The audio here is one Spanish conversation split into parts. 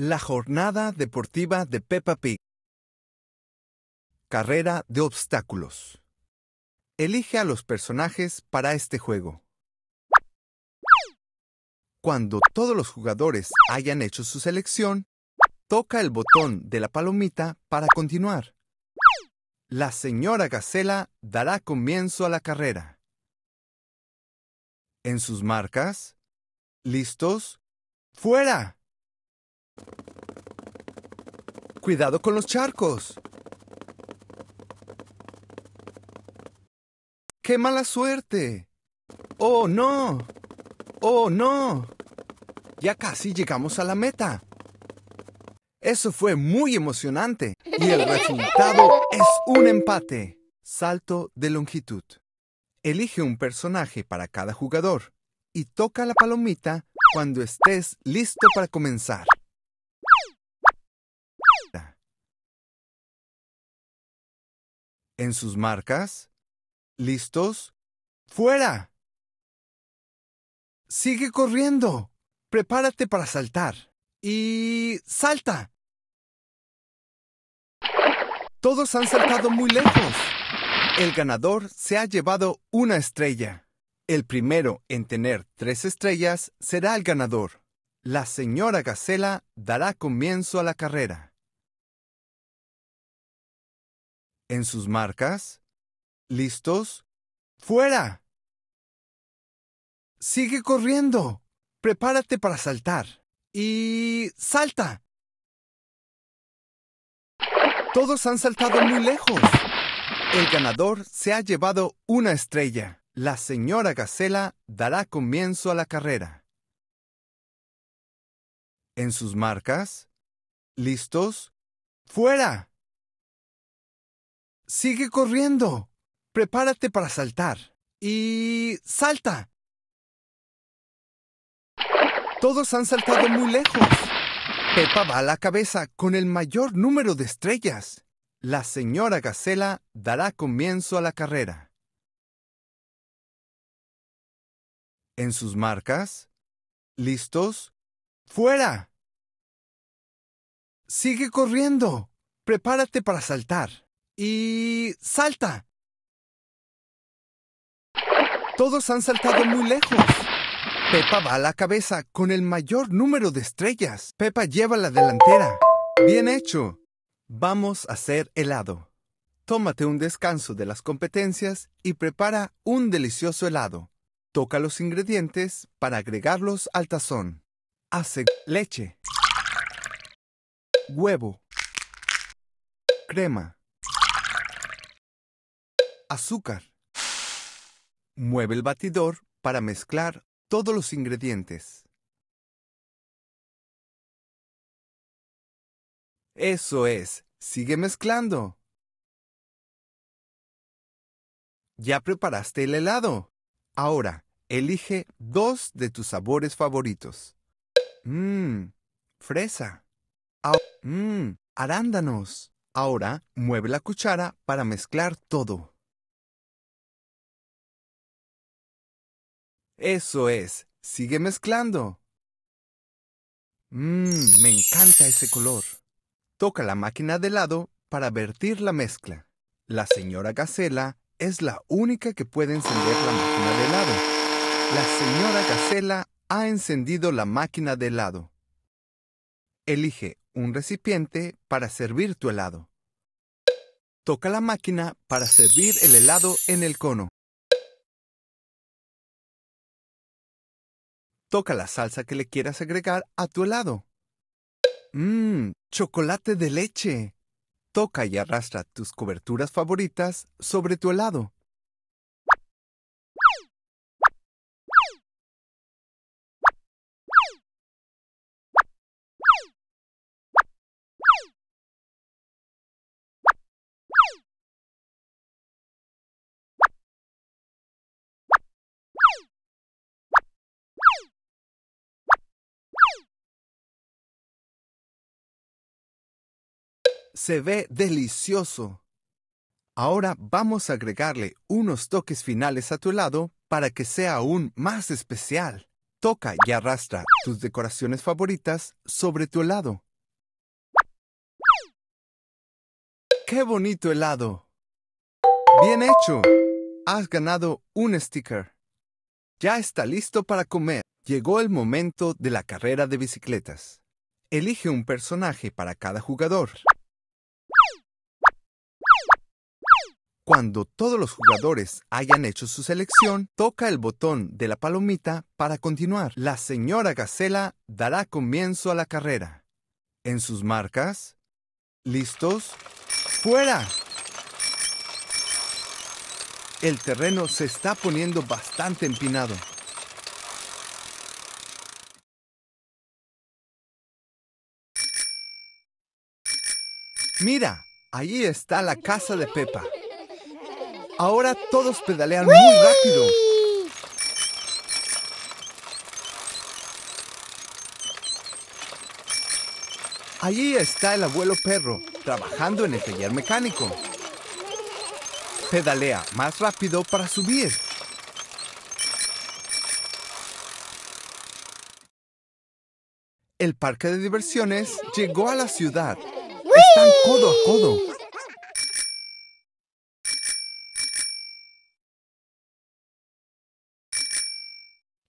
La jornada deportiva de Peppa Pig. Carrera de obstáculos. Elige a los personajes para este juego. Cuando todos los jugadores hayan hecho su selección, toca el botón de la palomita para continuar. La señora Gacela dará comienzo a la carrera. En sus marcas, listos, fuera. Cuidado con los charcos. ¡Qué mala suerte! ¡Oh, no! ¡Oh, no! Ya casi llegamos a la meta. Eso fue muy emocionante. Y el resultado es un empate. Salto de longitud. Elige un personaje para cada jugador y toca la palomita cuando estés listo para comenzar. en sus marcas. ¿Listos? ¡Fuera! Sigue corriendo. Prepárate para saltar. Y... ¡Salta! Todos han saltado muy lejos. El ganador se ha llevado una estrella. El primero en tener tres estrellas será el ganador. La señora Gacela dará comienzo a la carrera. en sus marcas, listos, fuera. Sigue corriendo. Prepárate para saltar. Y... salta. Todos han saltado muy lejos. El ganador se ha llevado una estrella. La señora Gacela dará comienzo a la carrera. En sus marcas, listos, fuera. Sigue corriendo. Prepárate para saltar. Y... ¡Salta! Todos han saltado muy lejos. Pepa va a la cabeza con el mayor número de estrellas. La señora Gacela dará comienzo a la carrera. En sus marcas. ¿Listos? ¡Fuera! Sigue corriendo. Prepárate para saltar y salta. Todos han saltado muy lejos. Pepa va a la cabeza con el mayor número de estrellas. Pepa lleva la delantera. Bien hecho. Vamos a hacer helado. Tómate un descanso de las competencias y prepara un delicioso helado. Toca los ingredientes para agregarlos al tazón. Hace leche, huevo, crema, azúcar. Mueve el batidor para mezclar todos los ingredientes. Eso es, sigue mezclando. Ya preparaste el helado. Ahora, elige dos de tus sabores favoritos. Mmm, fresa. Mmm, arándanos. Ahora, mueve la cuchara para mezclar todo. Eso es. Sigue mezclando. Mmm, me encanta ese color. Toca la máquina de helado para vertir la mezcla. La señora Gacela es la única que puede encender la máquina de helado. La señora Gacela ha encendido la máquina de helado. Elige un recipiente para servir tu helado. Toca la máquina para servir el helado en el cono. Toca la salsa que le quieras agregar a tu helado. Mmm, chocolate de leche. Toca y arrastra tus coberturas favoritas sobre tu helado. Se ve delicioso. Ahora vamos a agregarle unos toques finales a tu helado para que sea aún más especial. Toca y arrastra tus decoraciones favoritas sobre tu helado. ¡Qué bonito helado! Bien hecho. Has ganado un sticker. Ya está listo para comer. Llegó el momento de la carrera de bicicletas. Elige un personaje para cada jugador. Cuando todos los jugadores hayan hecho su selección, toca el botón de la palomita para continuar. La señora Gacela dará comienzo a la carrera. En sus marcas, listos, fuera. El terreno se está poniendo bastante empinado. Mira, allí está la casa de Pepa. Ahora todos pedalean muy rápido. Allí está el abuelo perro, trabajando en el taller mecánico. Pedalea más rápido para subir. El parque de diversiones llegó a la ciudad. Están codo a codo.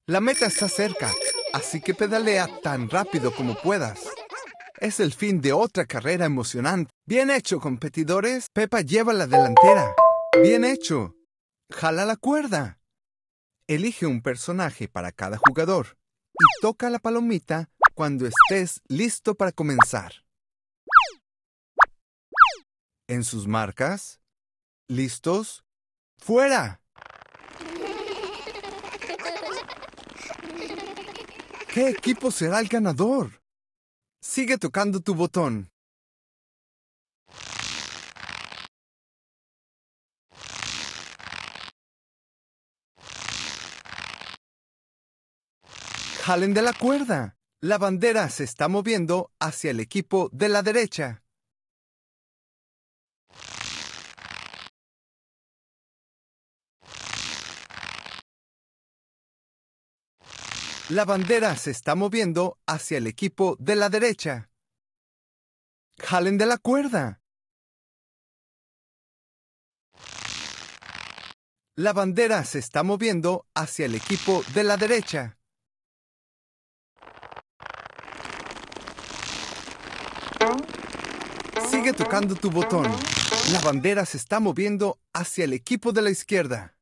La meta está cerca, así que pedalea tan rápido como puedas. Es el fin de otra carrera emocionante. Bien hecho, competidores. Pepa lleva la delantera. Bien hecho. Jala la cuerda. Elige un personaje para cada jugador y toca la palomita cuando estés listo para comenzar. En sus marcas, listos, fuera. ¿Qué equipo será el ganador? Sigue tocando tu botón. Jalen de la cuerda. La bandera se está moviendo hacia el equipo de la derecha. La bandera se está moviendo hacia el equipo de la derecha. Jalen de la cuerda. La bandera se está moviendo hacia el equipo de la derecha. Sigue tocando tu botón. La bandera se está moviendo hacia el equipo de la izquierda.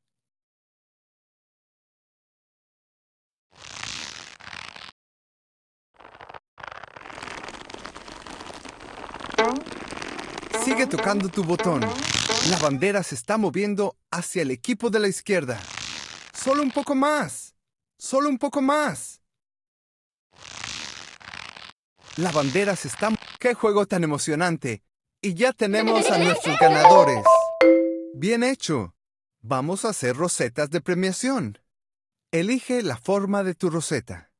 Sigue tocando tu botón. La bandera se está moviendo hacia el equipo de la izquierda. Solo un poco más. Solo un poco más. La bandera se está... ¡Qué juego tan emocionante! Y ya tenemos a nuestros ganadores. Bien hecho. Vamos a hacer rosetas de premiación. Elige la forma de tu roseta.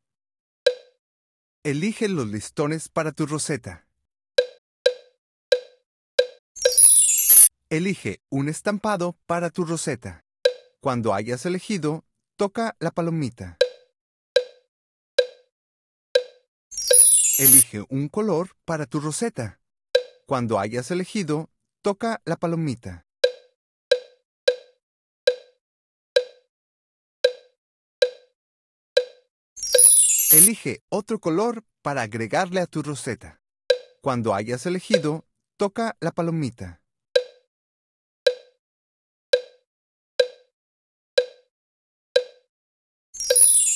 Elige los listones para tu roseta. Elige un estampado para tu roseta. Cuando hayas elegido, toca la palomita. Elige un color para tu roseta. Cuando hayas elegido, toca la palomita. Elige otro color para agregarle a tu roseta. Cuando hayas elegido, toca la palomita.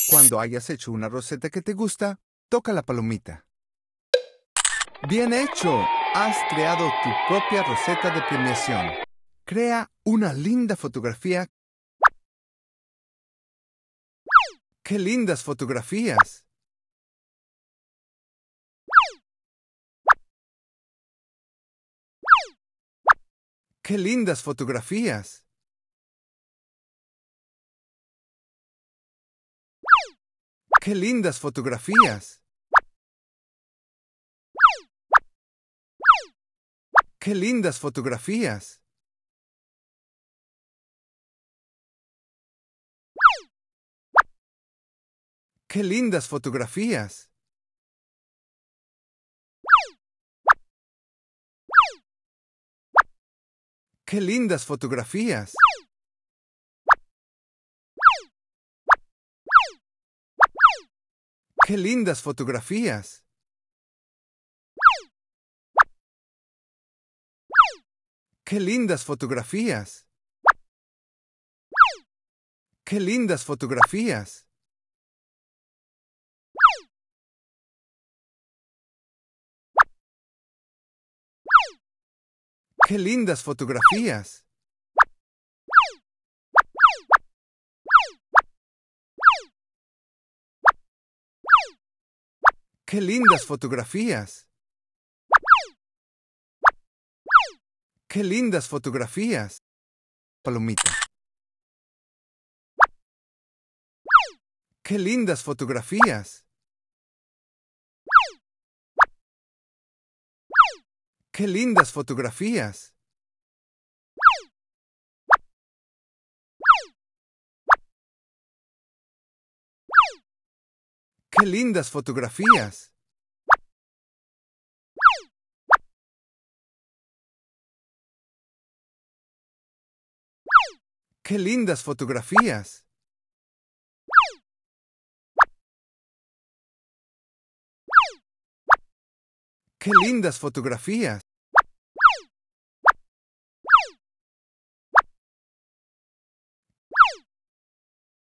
Cuando hayas hecho una roseta que te gusta, toca la palomita. ¡Bien hecho! Has creado tu propia roseta de premiación. Crea una linda fotografía. ¡Qué lindas fotografías! ¡Qué lindas fotografías! ¡Qué lindas fotografías! ¡Qué lindas fotografías! ¡Qué lindas fotografías! ¡Qué lindas fotografías! ¡Qué lindas fotografías! ¡Qué lindas fotografías! ¡Qué lindas fotografías! ¡Qué lindas fotografías! ¡Qué lindas fotografías! ¡Qué lindas fotografías! Palomita. ¡Qué lindas fotografías! ¡Qué lindas fotografías! ¡Qué lindas fotografías! ¡Qué lindas fotografías! ¡Qué lindas fotografías!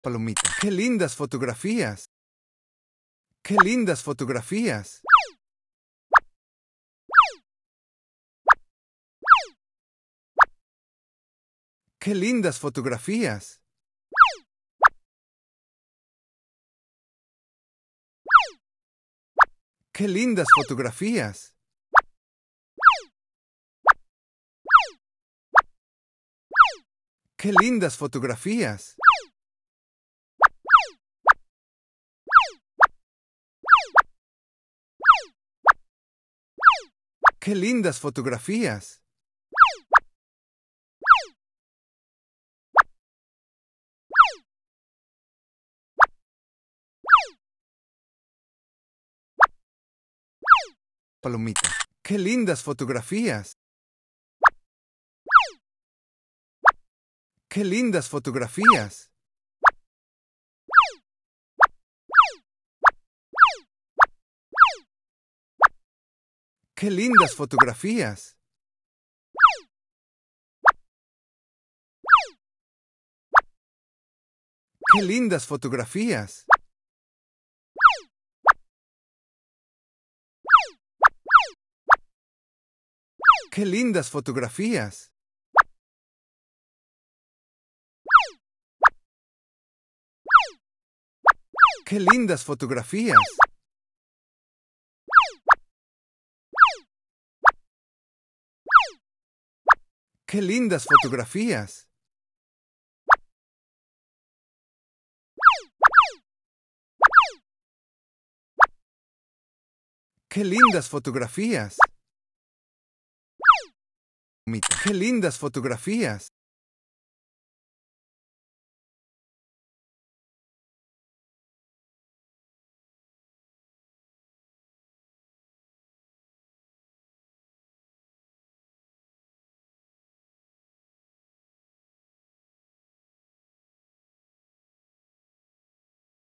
Palomita. ¡Qué lindas fotografías! ¡Qué lindas fotografías! ¡Qué lindas fotografías! ¡Qué lindas fotografías! ¡Qué lindas fotografías! ¡Qué lindas fotografías! Palomita, ¡qué lindas fotografías! ¡Qué lindas fotografías! ¡Qué lindas fotografías! ¡Qué lindas fotografías! ¡Qué lindas fotografías! ¡Qué lindas fotografías! ¡Qué lindas fotografías! ¡Qué lindas fotografías! ¡Qué lindas fotografías!